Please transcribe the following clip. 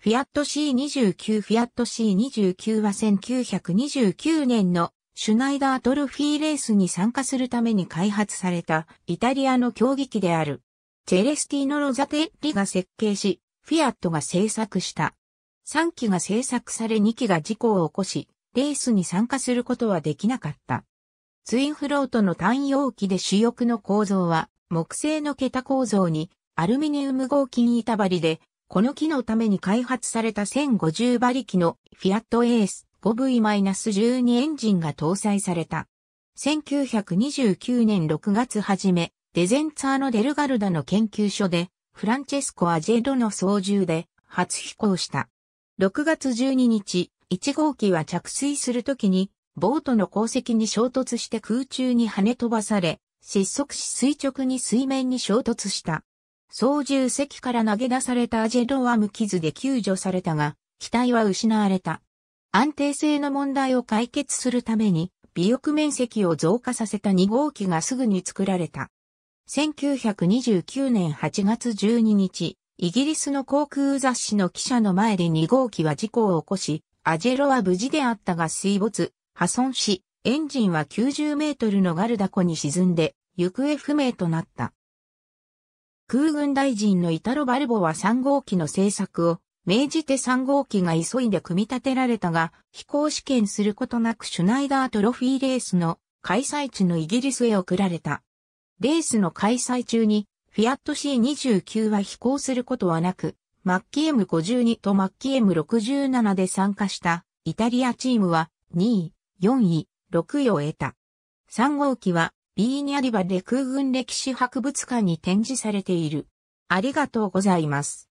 フィアット C29 フィアット C29 は1929年のシュナイダートロフィーレースに参加するために開発されたイタリアの競技機である。チェレスティーノ・ロザテッリが設計し、フィアットが製作した。3機が製作され2機が事故を起こし、レースに参加することはできなかった。ツインフロートの単容器で主翼の構造は木製の桁構造にアルミニウム合金板張りでこの機のために開発された1050馬力のフィアットエース 5V-12 エンジンが搭載された。1929年6月初め、デゼンツァーノ・デルガルダの研究所で、フランチェスコ・アジェドの操縦で初飛行した。6月12日、1号機は着水するときに、ボートの鉱石に衝突して空中に跳ね飛ばされ、失速し垂直に水面に衝突した。操縦席から投げ出されたアジェドは無傷で救助されたが、機体は失われた。安定性の問題を解決するために、尾翼面積を増加させた2号機がすぐに作られた。1929年8月12日、イギリスの航空雑誌の記者の前で2号機は事故を起こし、アジェロは無事であったが水没、破損し、エンジンは90メートルのガルダ湖に沈んで、行方不明となった。空軍大臣のイタロ・バルボは3号機の製作を命じて3号機が急いで組み立てられたが、飛行試験することなくシュナイダートロフィーレースの開催地のイギリスへ送られた。レースの開催中に、フィアット C29 は飛行することはなく、マッキー M52 とマッキー M67 で参加したイタリアチームは2位、4位、6位を得た。3号機はビーニャリバレ空軍歴史博物館に展示されている。ありがとうございます。